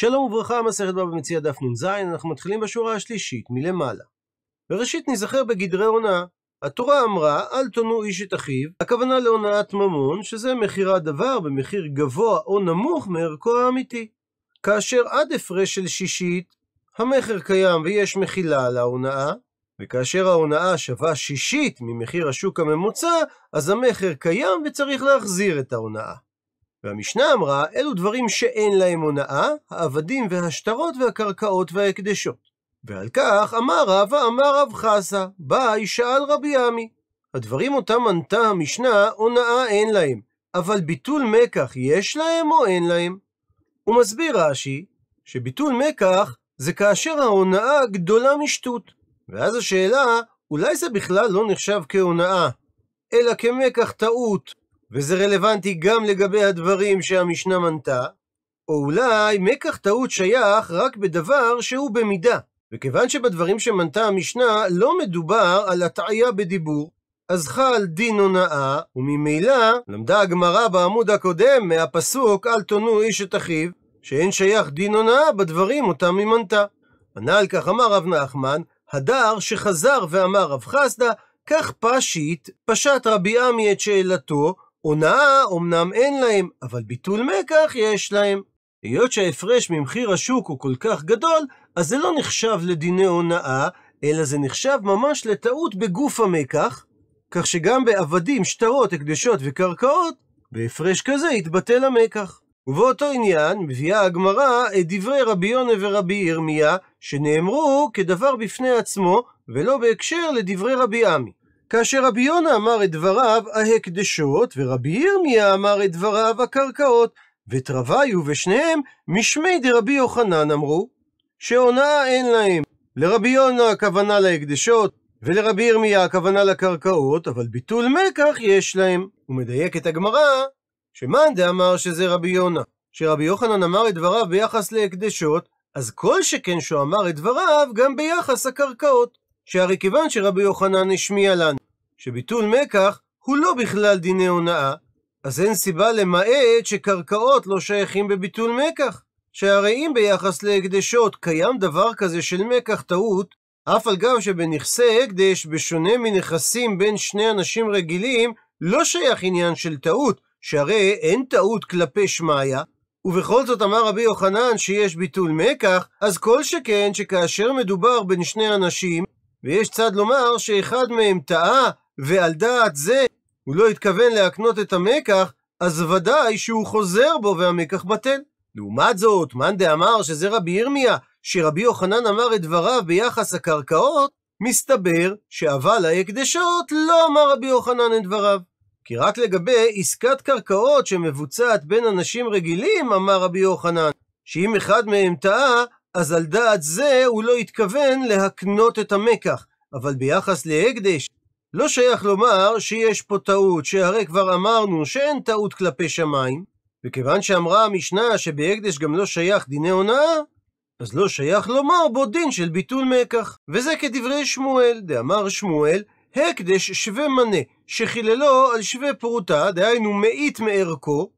שלום וברכה, מסכת בבא מציע דף נ"ז, אנחנו מתחילים בשורה השלישית, מלמעלה. וראשית ניזכר בגדרי הונאה. התורה אמרה, אל תונו איש את אחיו, הכוונה להונאת ממון, שזה מכירת דבר במחיר גבוה או נמוך מערכו האמיתי. כאשר עד הפרש של שישית, המכר קיים ויש מחילה על ההונאה, וכאשר ההונאה שווה שישית ממחיר השוק הממוצע, אז המכר קיים וצריך להחזיר את ההונאה. והמשנה אמרה, אלו דברים שאין להם הונאה, העבדים והשטרות והקרקעות וההקדשות. ועל כך אמר רב ואמר רב חסה, באי שאל רבי עמי. הדברים אותם ענתה המשנה, הונאה אין להם, אבל ביטול מקח יש להם או אין להם? הוא מסביר רש"י, שביטול מקח זה כאשר ההונאה גדולה משטות. ואז השאלה, אולי זה בכלל לא נחשב כהונאה, אלא כמקח טעות וזה רלוונטי גם לגבי הדברים שהמשנה מנתה, או אולי מקח טעות שייך רק בדבר שהוא במידה. וכיוון שבדברים שמנתה המשנה לא מדובר על הטעיה בדיבור, אז חל דין הונאה, וממילא למדה הגמרא בעמוד הקודם מהפסוק אל תונו איש את אחיו, שאין שייך דין הונאה בדברים אותם היא מנתה. ענה על כך אמר רב נחמן, הדר שחזר ואמר רב חסדא, כך פשיט, פשט רבי עמי את שאלתו, הונאה אמנם אין להם, אבל ביטול מקח יש להם. היות שההפרש ממחיר השוק הוא כל כך גדול, אז זה לא נחשב לדיני הונאה, אלא זה נחשב ממש לטעות בגוף המקח, כך שגם בעבדים, שטרות, הקדשות וקרקעות, בהפרש כזה יתבטל המקח. ובאותו עניין מביאה הגמרא את דברי רבי יונה ורבי ירמיה, שנאמרו כדבר בפני עצמו, ולא בהקשר לדברי רבי עמי. כאשר רבי יונה אמר את דבריו ההקדשות, ורבי ירמיה אמר את דבריו הקרקעות, וטרוויו ושניהם משמי דרבי יוחנן אמרו, שעונה אין להם. לרבי יונה הכוונה להקדשות, ולרבי ירמיה הכוונה לקרקעות, אבל ביטול מקח יש להם. את הגמרא, שמאן דאמר שזה רבי יונה. כשרבי יוחנן אמר את דבריו ביחס להקדשות, אז כל שכן שהוא אמר את דבריו גם ביחס הקרקעות. שהרי כיוון שרבי יוחנן השמיע לנו שביטול מקח הוא לא בכלל דיני הונאה, אז אין סיבה למעט שקרקעות לא שייכים בביטול מקח. שהרי אם ביחס להקדשות קיים דבר כזה של מקח טעות, אף על גב שבנכסי הקדש, בשונה מנכסים בין שני אנשים רגילים, לא שייך עניין של טעות, שהרי אין טעות כלפי שמעיה. ובכל זאת אמר רבי יוחנן שיש ביטול מקח, אז כל שכן שכאשר מדובר בין שני אנשים, ויש צד לומר שאחד מהם טעה, ועל דעת זה הוא לא התכוון להקנות את המקח, אז ודאי שהוא חוזר בו והמקח בטל. לעומת זאת, מאן דאמר שזה רבי ירמיה, שרבי יוחנן אמר את דבריו ביחס הקרקעות, מסתבר שאבל ההקדשות לא אמר רבי יוחנן את דבריו. כי רק לגבי עסקת קרקעות שמבוצעת בין אנשים רגילים, אמר רבי יוחנן, שאם אחד מהם טעה, אז על דעת זה הוא לא התכוון להקנות את המקח. אבל ביחס להקדש לא שייך לומר שיש פה טעות, שהרי כבר אמרנו שאין טעות כלפי שמיים, וכיוון שאמרה המשנה שבהקדש גם לא שייך דיני הונאה, אז לא שייך לומר בו דין של ביטול מקח. וזה כדברי שמואל, דאמר שמואל, הקדש שווה מנה, שחיללו על שווה פרוטה, דהיינו מאית מערכו,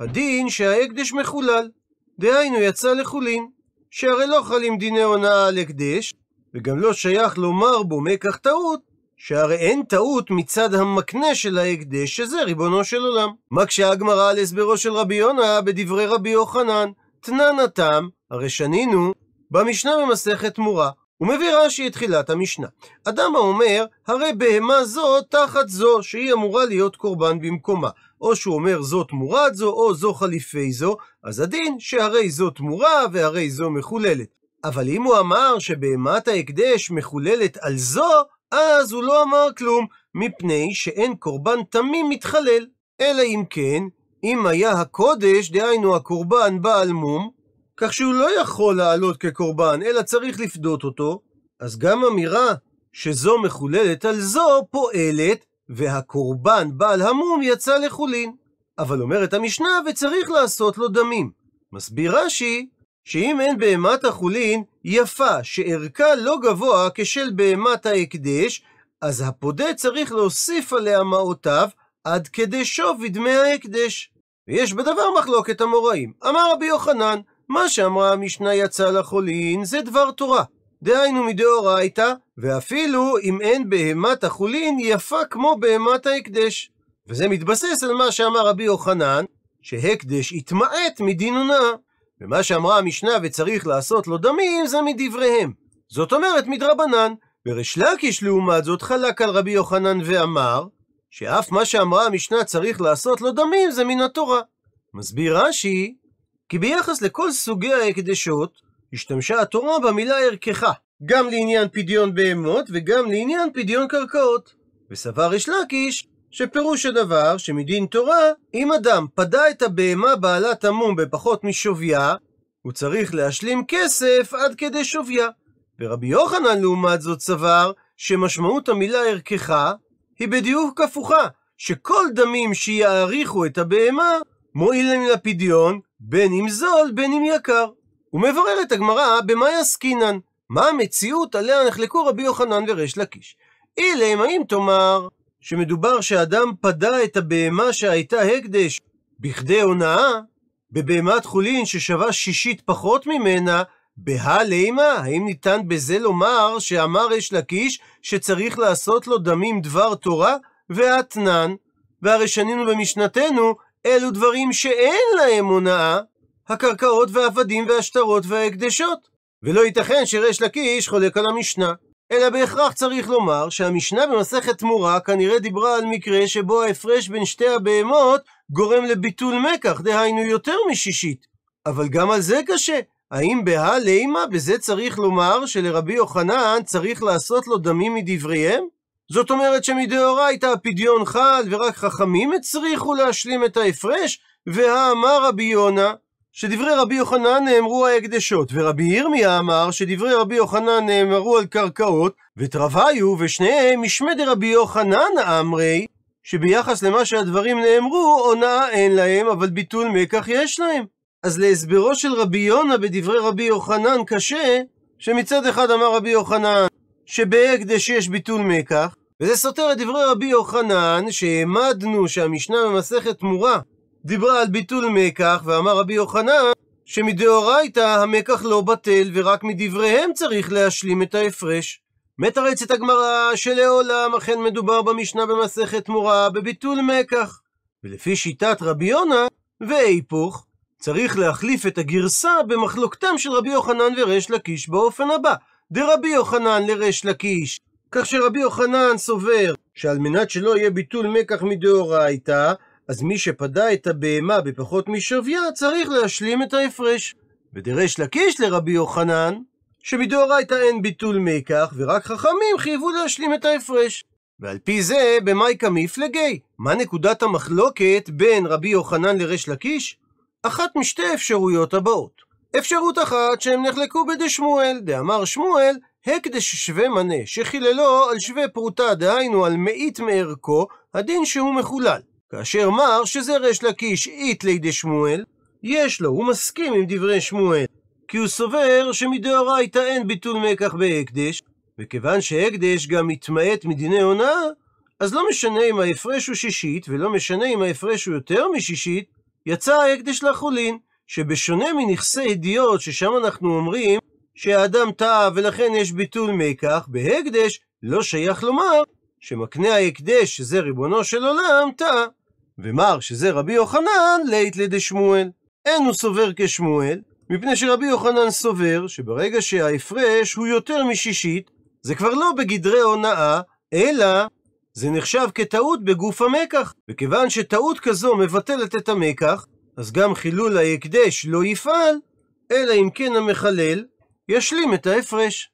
הדין שההקדש מחולל, דהיינו יצא לחולין, שהרי לא חלים דיני הונאה על הקדש, וגם לא שייך לומר בו מקח טעות, שהרי אין טעות מצד המקנה של ההקדש, שזה ריבונו של עולם. מקשה הגמרא על הסברו של רבי יונה בדברי רבי יוחנן, תנא נתם, הרי שנינו, במשנה במסכת מורה. הוא מביא רש"י את תחילת המשנה. אדם האומר, הרי בהמה זו תחת זו, שהיא אמורה להיות קורבן במקומה. או שהוא אומר זו תמורת זו, או זו חליפי זו, אז הדין שהרי זו תמורה והרי זו מחוללת. אבל אם הוא אמר שבהמת ההקדש מחוללת על זו, אז הוא לא אמר כלום, מפני שאין קורבן תמים מתחלל. אלא אם כן, אם היה הקודש, דהיינו הקורבן בעל מום, כך שהוא לא יכול לעלות כקורבן, אלא צריך לפדות אותו, אז גם אמירה שזו מחוללת על זו פועלת, והקורבן בעל המום יצא לחולין. אבל אומרת המשנה, וצריך לעשות לו דמים. מסביר רש"י, שאם אין בהמת החולין, יפה שערכה לא גבוה כשל בהמת ההקדש, אז הפודה צריך להוסיף עליה מעותיו עד כדי שווי דמי ההקדש. ויש בדבר מחלוקת המוראים. אמר רבי יוחנן, מה שאמרה המשנה יצא לחולין זה דבר תורה. דהיינו מדאורייתא, ואפילו אם אין בהמת החולין יפה כמו בהמת ההקדש. וזה מתבסס על מה שאמר רבי יוחנן, שהקדש יתמעט מדין הונאה. ומה שאמרה המשנה וצריך לעשות לו דמים זה מדבריהם. זאת אומרת מדרבנן. בריש לקיש לעומת זאת חלק על רבי יוחנן ואמר שאף מה שאמרה המשנה צריך לעשות לו דמים זה מן התורה. מסביר רש"י כי ביחס לכל סוגי ההקדשות השתמשה התורה במילה ערכך, גם לעניין פדיון בהמות וגם לעניין פדיון קרקעות. וסבר ריש לקיש שפירוש הדבר שמדין תורה, אם אדם פדה את הבהמה בעלת המום בפחות משוויה, הוא צריך להשלים כסף עד כדי שוויה. ורבי יוחנן לעומת זאת סבר שמשמעות המילה ערכך היא בדיוק הפוכה, שכל דמים שיעריכו את הבהמה מועיל להם לפדיון, בין אם זול, בין אם יקר. את הגמרא במה יעסקינן, מה המציאות עליה נחלקו רבי יוחנן וריש לקיש. אילם, האם תאמר שמדובר שאדם פדה את הבהמה שהייתה הקדש בכדי הונאה, בבהמת חולין ששווה שישית פחות ממנה, בהלימה, לימה, האם ניתן בזה לומר שאמר אש לקיש שצריך לעשות לו דמים דבר תורה ואתנן? והרי שנינו במשנתנו, אלו דברים שאין להם הונאה, הקרקעות והעבדים והשטרות וההקדשות. ולא ייתכן שריש לקיש חולק על המשנה. אלא בהכרח צריך לומר שהמשנה במסכת מורה כנראה דיברה על מקרה שבו ההפרש בין שתי הבהמות גורם לביטול מקח, דהיינו יותר משישית. אבל גם על זה קשה. האם בהא לימה בזה צריך לומר שלרבי יוחנן צריך לעשות לו דמים מדבריהם? זאת אומרת שמדאורייתא הפדיון חל ורק חכמים הצריכו להשלים את ההפרש, והאמר רבי יונה, שדברי רבי יוחנן נאמרו ההקדשות, ורבי ירמיה אמר שדברי רבי יוחנן נאמרו על קרקעות, ותרוויו, ושניהם משמד רבי יוחנן אמרי, שביחס למה שהדברים נאמרו, הונאה אין להם, אבל ביטול מקח יש להם. אז להסברו של רבי יונה בדברי רבי יוחנן קשה, שמצד אחד אמר רבי יוחנן שבהקדש יש ביטול מקח, וזה סותר את דברי רבי יוחנן, שהעמדנו שהמשנה במסכת תמורה דיברה על ביטול מקח, ואמר רבי יוחנן שמדאורייתא המקח לא בטל, ורק מדבריהם צריך להשלים את ההפרש. מתרצת הגמרא שלעולם אכן מדובר במשנה במסכת מורה בביטול מקח. ולפי שיטת רבי יונה, ואיפוך, צריך להחליף את הגרסה במחלוקתם של רבי יוחנן וריש לקיש באופן הבא. דרבי יוחנן לריש לקיש, כך שרבי יוחנן סובר שעל מנת שלא יהיה ביטול מקח מדאורייתא, אז מי שפדה את הבהמה בפחות משוויה, צריך להשלים את ההפרש. ודרש לקיש לרבי יוחנן, שמדאורייתא אין ביטול מיקח, ורק חכמים חייבו להשלים את ההפרש. ועל פי זה, במאי לגי. מה נקודת המחלוקת בין רבי יוחנן לריש לקיש? אחת משתי אפשרויות הבאות. אפשרות אחת, שהם נחלקו שמואל, דאמר שמואל, הקדש שווה מנה, שחיללו על שווה פרוטה, דהיינו על מאית מערכו, הדין שהוא מחולל. כאשר מר שזה ריש לקיש אית לידי שמואל, יש לו, הוא מסכים עם דברי שמואל, כי הוא סובר שמדאורייתא אין ביטול מקח בהקדש, וכיוון שהקדש גם מתמעט מדיני הונאה, אז לא משנה אם ההפרש הוא שישית, ולא משנה אם ההפרש הוא יותר משישית, יצא ההקדש לחולין, שבשונה מנכסי הדיוט, ששם אנחנו אומרים שהאדם טעה ולכן יש ביטול מקח, בהקדש לא שייך לומר שמקנה ההקדש, שזה ריבונו של עולם, טעה. ומר שזה רבי יוחנן, לית לדשמואל. אין הוא סובר כשמואל, מפני שרבי יוחנן סובר שברגע שההפרש הוא יותר משישית, זה כבר לא בגדרי הונאה, אלא זה נחשב כטעות בגוף המקח. וכיוון שטעות כזו מבטלת את המקח, אז גם חילול ההקדש לא יפעל, אלא אם כן המחלל ישלים את ההפרש.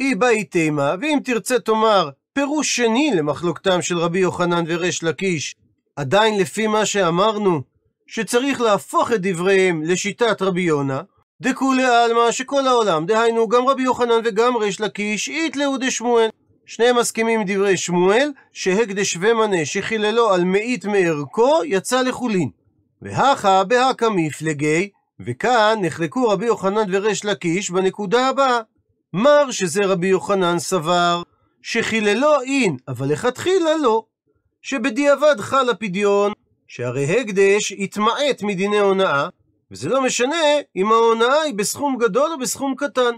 אי באי תימה, ואם תרצה תאמר פירוש שני למחלוקתם של רבי יוחנן וריש לקיש עדיין לפי מה שאמרנו, שצריך להפוך את דבריהם לשיטת רבי יונה, דכולי עלמא שכל העולם, דהיינו גם רבי יוחנן וגם ריש לקיש, איתלאו דשמואל. שניהם מסכימים עם דברי שמואל, שהקדש ומנה שחיללו על מאית מערכו, יצא לחולין. והכה בהכה מפלגי, וכאן נחלקו רבי יוחנן וריש לקיש בנקודה הבאה. מר שזה רבי יוחנן סבר, שחיללו אין, אבל לכתחילה לא. שבדיעבד חל הפדיון, שהרי הקדש התמעט מדיני הונאה, וזה לא משנה אם ההונאה היא בסכום גדול או בסכום קטן.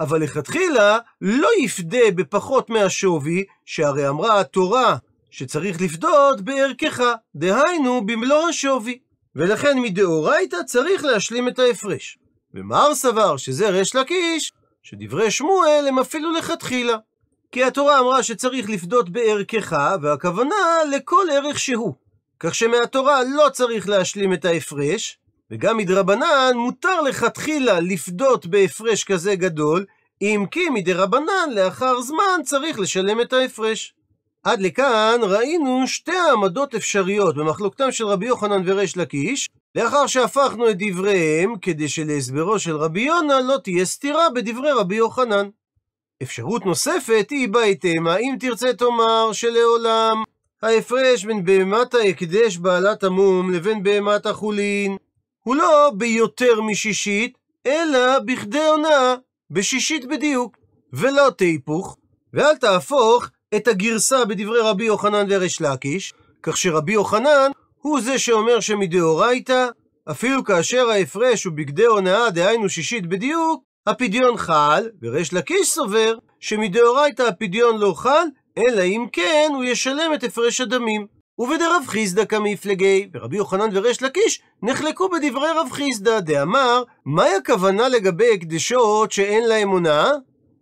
אבל לכתחילה לא יפדה בפחות מהשווי, שהרי אמרה התורה שצריך לפדות בערכך, דהיינו במלוא השווי. ולכן מדאורייתא צריך להשלים את ההפרש. ומר סבר שזה ריש לקיש, שדברי שמואל הם אפילו לכתחילה. כי התורה אמרה שצריך לפדות בערכך, והכוונה לכל ערך שהוא. כך שמהתורה לא צריך להשלים את ההפרש, וגם מדרבנן מותר לכתחילה לפדות בהפרש כזה גדול, אם כי מדרבנן לאחר זמן צריך לשלם את ההפרש. עד לכאן ראינו שתי העמדות אפשריות במחלוקתם של רבי יוחנן וריש לקיש, לאחר שהפכנו את דבריהם, כדי שלהסברו של רבי יונה לא תהיה סתירה בדברי רבי יוחנן. אפשרות נוספת היא בהתאמה, אם תרצה תאמר שלעולם ההפרש בין בהמת ההקדש בעלת המום לבין בהמת החולין הוא לא ביותר משישית, אלא בכדי עונה, בשישית בדיוק, ולא תהיפוך, ואל תהפוך את הגרסה בדברי רבי יוחנן וריש לקיש, כך שרבי יוחנן הוא זה שאומר שמדאורייתא, אפילו כאשר ההפרש הוא בגדי הונאה, דהיינו שישית בדיוק, הפדיון חל, וריש לקיש סובר שמדאורייתא הפדיון לא חל, אלא אם כן הוא ישלם את הפרש הדמים. ובדרב חיסדא כמפלגי, ורבי יוחנן וריש לקיש נחלקו בדברי רב חיסדא, דאמר, מהי הכוונה לגבי הקדשות שאין להם הונאה?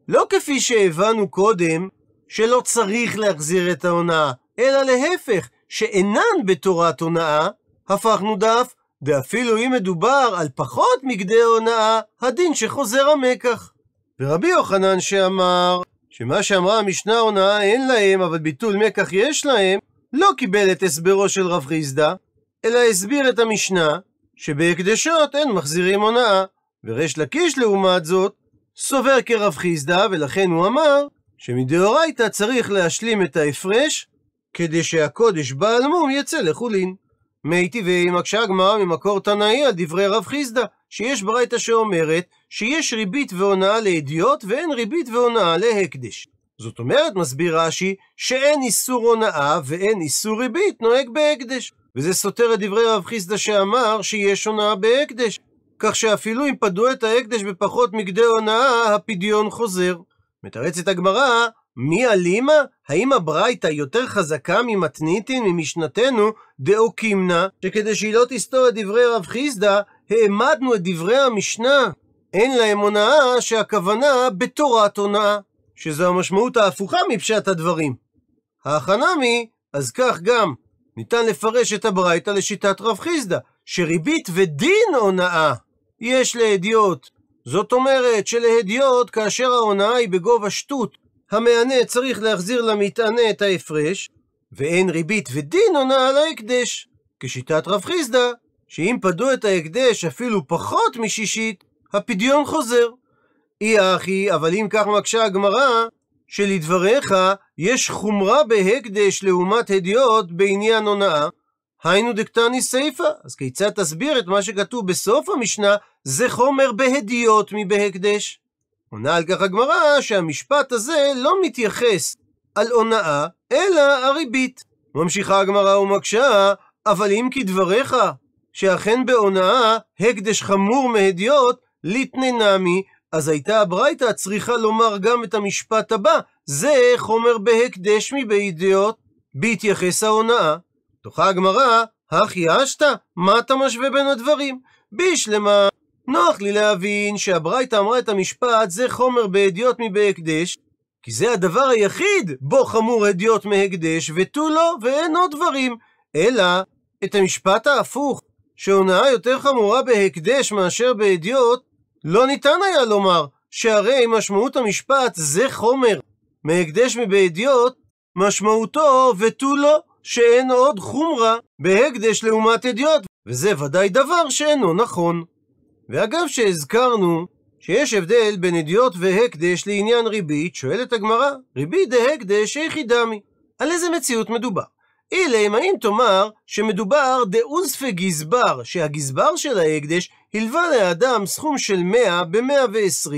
לא כפי שהבנו קודם, שלא צריך להחזיר את ההונאה, אלא להפך, שאינן בתורת הונאה, הפכנו דף דאפילו אם מדובר על פחות מגדי הונאה, הדין שחוזר המקח. ורבי יוחנן שאמר, שמה שאמרה המשנה הונאה אין להם, אבל ביטול מקח יש להם, לא קיבל את הסברו של רב חיסדא, אלא הסביר את המשנה, שבהקדשות אין מחזירים הונאה. וריש לקיש, לעומת זאת, סובר כרב חיסדא, ולכן הוא אמר, שמדאורייתא צריך להשלים את ההפרש, כדי שהקודש בעל מום יצא לחולין. מיטיבי מקשה הגמרא ממקור תנאי על דברי רב חיסדא, שיש ברייתא שאומרת שיש ריבית והונאה לאדיוט ואין ריבית והונאה להקדש. זאת אומרת, מסביר רש"י, שאין איסור הונאה ואין איסור ריבית נוהג בהקדש. וזה סותר את דברי רב חיסדא שאמר שיש הונאה בהקדש. כך שאפילו אם פדו את ההקדש בפחות מגדי הונאה, הפדיון חוזר. מתרצת הגמרא, מי אלימה? האם הברייתא יותר חזקה ממתניתין, ממשנתנו, דאוקימנה, שכדי שהיא לא תסתור את דברי רב חיסדא, העמדנו את דברי המשנה. אין להם הונאה שהכוונה בתורת הונאה, שזו המשמעות ההפוכה מפשט הדברים. ההכנמי, אז כך גם, ניתן לפרש את הברייתא לשיטת רב חיסדא, שריבית ודין הונאה יש להדיוט. זאת אומרת שלהדיוט, כאשר ההונאה היא בגובה שטות, המענה צריך להחזיר למתענה את ההפרש, ואין ריבית ודין עונה על ההקדש, כשיטת רב חיסדא, שאם פדו את ההקדש אפילו פחות משישית, הפדיון חוזר. אי אחי, אבל אם כך מקשה הגמרא, שלדבריך יש חומרה בהקדש לעומת הדיוט בעניין הונאה, היינו דקטני סיפא, אז כיצד תסביר את מה שכתוב בסוף המשנה, זה חומר בהדיוט מבהקדש? עונה על כך הגמרא שהמשפט הזה לא מתייחס על הונאה, אלא הריבית. ממשיכה הגמרא ומקשה, אבל אם כדבריך, שאכן בהונאה הקדש חמור מהדיוט, ליטננמי, אז הייתה הברייתא צריכה לומר גם את המשפט הבא, זה חומר בהקדש מבהידיוט, בהתייחס ההונאה. תוכה הגמרא, הכי אשתא, מה אתה משווה בין הדברים? בישלמה נוח לי להבין שהברייתא אמרה את המשפט, זה חומר בהדיוט מבהקדש, כי זה הדבר היחיד בו חמור הדיוט מהקדש, ותו לא, ואין עוד דברים. אלא, את המשפט ההפוך, שהונאה יותר חמורה בהקדש מאשר בהדיוט, לא ניתן היה לומר, שהרי משמעות המשפט זה חומר. מהקדש מבהדיוט, משמעותו ותו לא, שאין עוד חומרה בהקדש לעומת הדיוט, וזה ודאי דבר שאינו נכון. ואגב שהזכרנו שיש הבדל בין אדיוט והקדש לעניין ריבית, שואלת הגמרא, ריבית דהקדש איכי דמי. על איזה מציאות מדובר? אם האם תאמר שמדובר דאוזפה גזבר, שהגזבר של ההקדש הלווה לאדם סכום של 100 ב-120,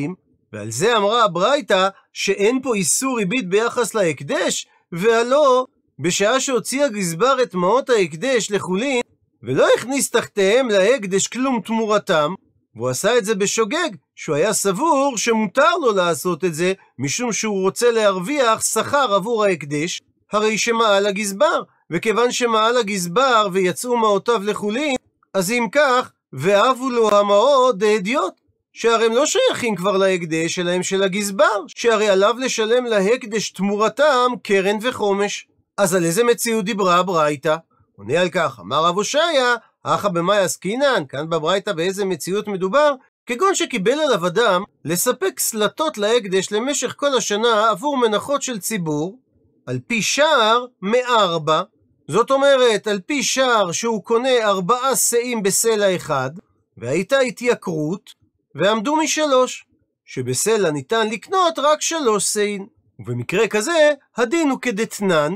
ועל זה אמרה הברייתא שאין פה איסור ריבית ביחס להקדש, והלא, בשעה שהוציא הגזבר את מעות ההקדש לחולין, ולא הכניס תחתיהם להקדש כלום תמורתם, והוא עשה את זה בשוגג, שהוא היה סבור שמותר לו לעשות את זה, משום שהוא רוצה להרוויח שכר עבור ההקדש, הרי שמעל הגזבר, וכיוון שמעל הגזבר ויצאו מעותיו לחולין, אז אם כך, ואבו לו המעות דהדיוט, שהרי הם לא שייכים כבר להקדש, אלא הם של הגזבר, שהרי עליו לשלם להקדש תמורתם קרן וחומש. אז על איזה מציאות דיברה הברייתא? עונה על כך, אמר רב הושעיה, אחא במאי עסקינן, כאן בברייתא באיזה מציאות מדובר, כגון שקיבל עליו אדם לספק סלטות להקדש למשך כל השנה עבור מנחות של ציבור, על פי שער מארבע. זאת אומרת, על פי שער שהוא קונה ארבעה שאים בסלע אחד, והייתה התייקרות, ועמדו משלוש, שבסלע ניתן לקנות רק שלוש שאים. ובמקרה כזה, הדין הוא כדתנן,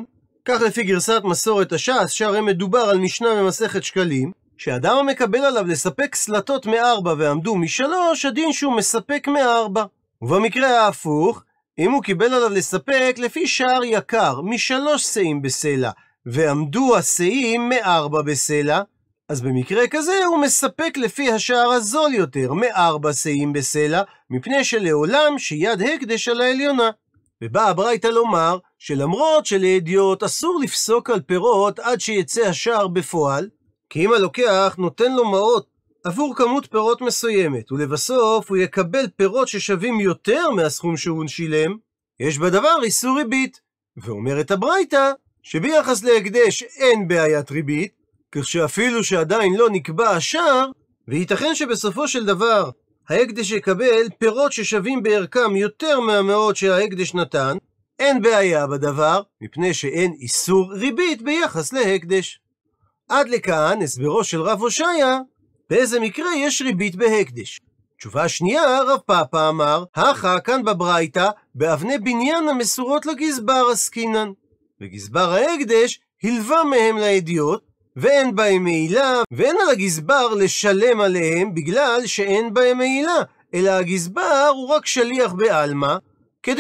כך לפי גרסת מסורת הש"ס, שהרי מדובר על משנה ממסכת שקלים, שאדם המקבל עליו לספק סלטות מארבע ועמדו משלוש, הדין שהוא מספק מארבע. ובמקרה ההפוך, אם הוא קיבל עליו לספק לפי שער יקר, משלוש שאים בסלע, ועמדו השאים מארבע בסלע, אז במקרה כזה הוא מספק לפי השער הזול יותר, מארבע שאים בסלע, מפני שלעולם שיד הקדש על העליונה. ובאה הברייתא לומר, שלמרות שלאדיוט אסור לפסוק על פירות עד שיצא השער בפועל, כי אם הלוקח נותן לו מעות עבור כמות פירות מסוימת, ולבסוף הוא יקבל פירות ששווים יותר מהסכום שהוא שילם, יש בדבר איסור ריבית. ואומרת הברייתא, שביחס להקדש אין בעיית ריבית, כך שאפילו שעדיין לא נקבע השער, וייתכן שבסופו של דבר ההקדש יקבל פירות ששווים בערכם יותר מהמאות שההקדש נתן, אין בעיה בדבר, מפני שאין איסור ריבית ביחס להקדש. עד לכאן הסברו של רב הושעיה, באיזה מקרה יש ריבית בהקדש. תשובה שנייה, רב פאפה אמר, הכה כאן בברייתא, באבני בניין המסורות לגזבר עסקינן. וגזבר ההקדש הלווה מהם לאדיוט, ואין בהם מעילה, ואין על הגזבר לשלם עליהם בגלל שאין בהם מעילה, אלא הגזבר הוא רק שליח בעלמא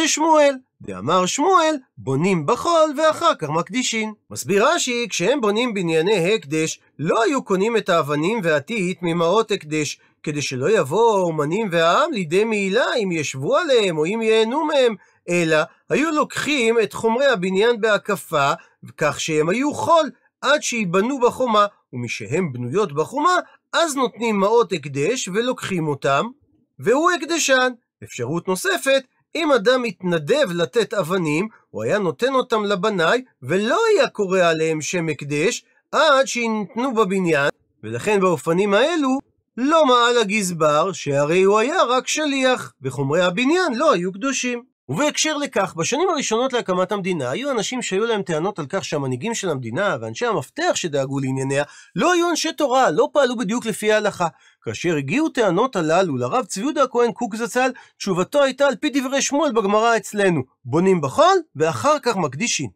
שמואל. ואמר שמואל, בונים בחול ואחר כך מקדישין. מסביר רש"י, כשהם בונים בנייני הקדש, לא היו קונים את האבנים והטיט ממעות הקדש, כדי שלא יבואו האומנים והעם לידי מעילה אם ישבו עליהם או אם ייהנו מהם, אלא היו לוקחים את חומרי הבניין בהקפה, כך שהם היו חול, עד שייבנו בחומה, ומשהן בנויות בחומה, אז נותנים מעות הקדש ולוקחים אותם, והוא הקדשן. אפשרות נוספת, אם אדם התנדב לתת אבנים, הוא היה נותן אותם לבניי, ולא היה קורא עליהם שם הקדש, עד שיינתנו בבניין, ולכן באופנים האלו, לא מעל הגזבר, שהרי הוא היה רק שליח, וחומרי הבניין לא היו קדושים. ובהקשר לכך, בשנים הראשונות להקמת המדינה, היו אנשים שהיו להם טענות על כך שהמנהיגים של המדינה ואנשי המפתח שדאגו לענייניה, לא היו אנשי תורה, לא פעלו בדיוק לפי ההלכה. כאשר הגיעו טענות הללו לרב צבי יהודה הכהן קוק זצ"ל, תשובתו הייתה על פי דברי שמואל בגמרא אצלנו, בונים בחול ואחר כך מקדישים.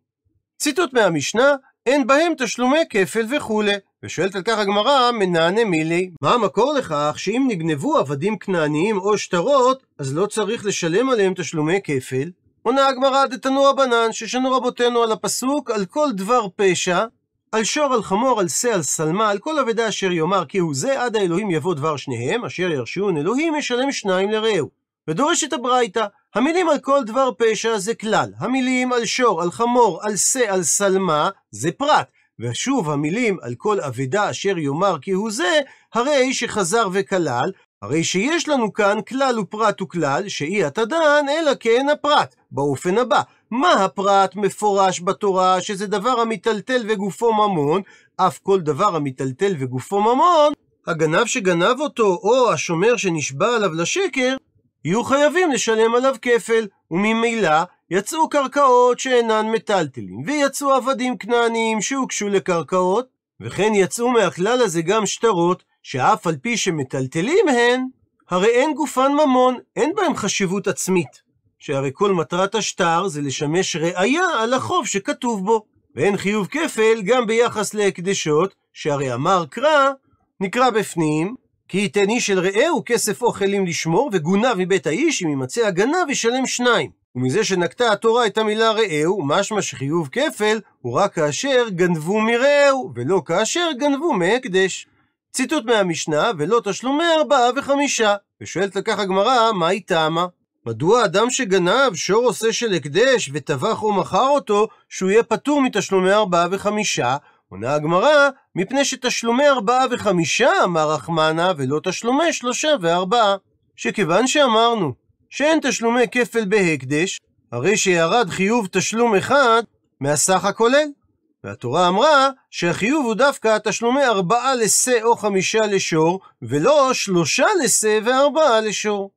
ציטוט מהמשנה, אין בהם תשלומי כפל וכולי. ושואלת על כך הגמרא, מנענה מילי, מה המקור לכך שאם נגנבו עבדים כנעניים או שטרות, אז לא צריך לשלם עליהם תשלומי כפל? עונה הגמרא דתנוע בנן, ששנו רבותינו על הפסוק, על כל דבר פשע, על שור, על חמור, על שא, על שלמה, על כל אבדה אשר יאמר כי הוא זה, עד האלוהים יבוא דבר שניהם, אשר ירשיון אלוהים ישלם שניים לרעהו. ודורשת הברייתא, המילים על כל דבר פשע זה כלל, המילים על שור, על חמור, על שא, על שלמה, זה פרט. ושוב המילים על כל אבדה אשר יאמר כי הוא זה, הרי שחזר וכלל, הרי שיש לנו כאן כלל ופרט וכלל, שאי התדן, אלא כן הפרט, באופן הבא. מה הפרט מפורש בתורה, שזה דבר המיטלטל וגופו ממון, אף כל דבר המיטלטל וגופו ממון, הגנב שגנב אותו, או השומר שנשבע עליו לשקר, יהיו חייבים לשלם עליו כפל, וממילא יצאו קרקעות שאינן מטלטלים, ויצאו עבדים כנעניים שהוגשו לקרקעות, וכן יצאו מהכלל הזה גם שטרות, שאף על פי שמטלטלים הן, הרי אין גופן ממון, אין בהם חשיבות עצמית. שהרי כל מטרת השטר זה לשמש ראייה על החוב שכתוב בו. ואין חיוב כפל גם ביחס להקדשות, שהרי אמר קרא, נקרא בפנים, כי ייתן איש אל רעהו כסף אוכלים לשמור, וגונב מבית האיש, אם ימצא הגנב, ישלם שניים. ומזה שנקטה התורה את המילה רעהו, משמע שחיוב כפל הוא רק כאשר גנבו מרעהו, ולא כאשר גנבו מהקדש. ציטוט מהמשנה, ולא תשלומי ארבעה וחמישה. ושואלת לכך הגמרא, מה היא טעמה? מדוע אדם שגנב שור עושה של הקדש וטבח או מכר אותו, שהוא יהיה פטור מתשלומי ארבעה וחמישה, עונה הגמרא, מפני שתשלומי ארבעה וחמישה, אמר רחמנה, ולא תשלומי שלושה וארבעה. שכיוון שאמרנו שאין תשלומי כפל בהקדש, הרי שירד חיוב תשלום אחד מהסך הכולל. והתורה אמרה שהחיוב הוא דווקא תשלומי ארבעה לשה או חמישה לשור, ולא שלושה לשה וארבעה לשור.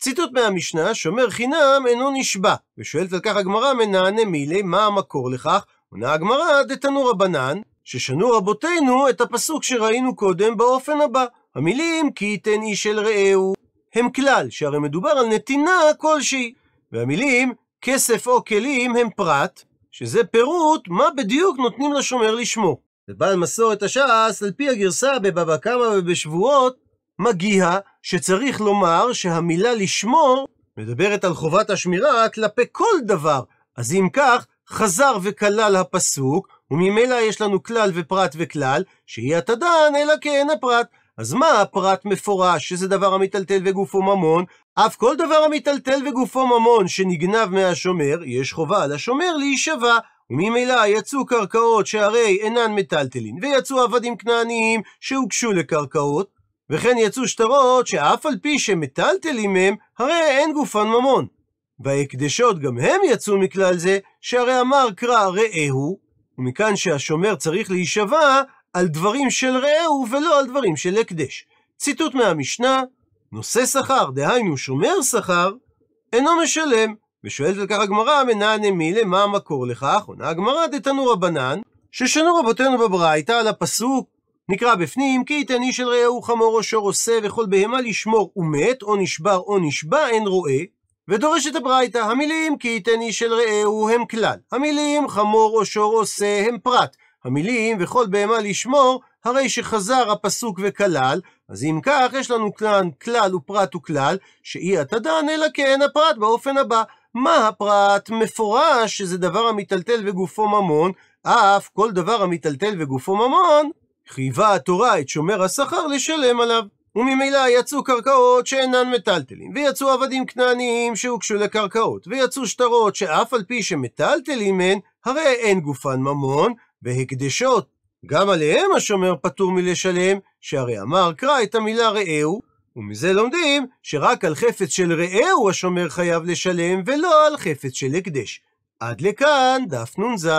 ציטוט מהמשנה, שומר חינם אינו נשבע, ושואלת על כך הגמרא מנענה מילי, מה המקור לכך? עונה הגמרא, דתנו רבנן, ששנו רבותינו את הפסוק שראינו קודם באופן הבא. המילים כי ייתן איש אל רעהו הם כלל, שהרי מדובר על נתינה כלשהי. והמילים כסף או כלים הם פרט, שזה פירוט מה בדיוק נותנים לשומר לשמו. ובעל מסורת הש"ס, על פי הגרסה בבבא קמא ובשבועות, מגיע שצריך לומר שהמילה לשמור מדברת על חובת השמירה כלפי כל דבר. אז אם כך, חזר וכלל הפסוק, וממילא יש לנו כלל ופרט וכלל, שהיא התדן אלא כן הפרט. אז מה הפרט מפורש, שזה דבר המיטלטל וגופו ממון? אף כל דבר המיטלטל וגופו ממון שנגנב מהשומר, יש חובה על השומר להישבע. וממילא יצאו קרקעות שהרי אינן מטלטלין, ויצאו עבדים כנעניים שהוגשו לקרקעות, וכן יצאו שטרות שאף על פי שמטלטלים הם, הרי אין גופן ממון. בהקדשות גם הם יצאו מכלל זה, שהרי אמר קרא ראהו, ומכאן שהשומר צריך להישבע על דברים של רעהו ולא על דברים של הקדש. ציטוט מהמשנה, נושא שכר, דהיינו שומר שכר, אינו משלם. ושואלת על כך הגמרא, מנענה מילה, מה המקור לכך? עונה הגמרא, דתנו רבנן, ששנו רבותינו בברייתא על הפסוק, נקרא בפנים, כי יתן איש אל רעהו חמור או שור עושה וכל בהמה לשמור ומת, או נשבר או נשבע, אין רואה, ודורשת הברייתא, המילים כי ייתן איש אל רעהו הם כלל, המילים חמור או שור עושה הם פרט, המילים וכל בהמה לשמור, הרי שחזר הפסוק וכלל, אז אם כך, יש לנו כאן כלל ופרט וכלל, שאי התדן, אלא כן הפרט באופן הבא. מה הפרט? מפורש שזה דבר המיטלטל וגופו ממון, אף כל דבר המיטלטל וגופו ממון, חייבה התורה את שומר השכר לשלם עליו. וממילא יצאו קרקעות שאינן מטלטלים, ויצאו עבדים כנעניים שהוגשו לקרקעות, ויצאו שטרות שאף על פי שמטלטלים הן, הרי אין גופן ממון, והקדשות. גם עליהם השומר פטור מלשלם, שהרי אמר קרא את המילה רעהו, ומזה לומדים שרק על חפץ של רעהו השומר חייב לשלם, ולא על חפץ של הקדש. עד לכאן דף נ"ז.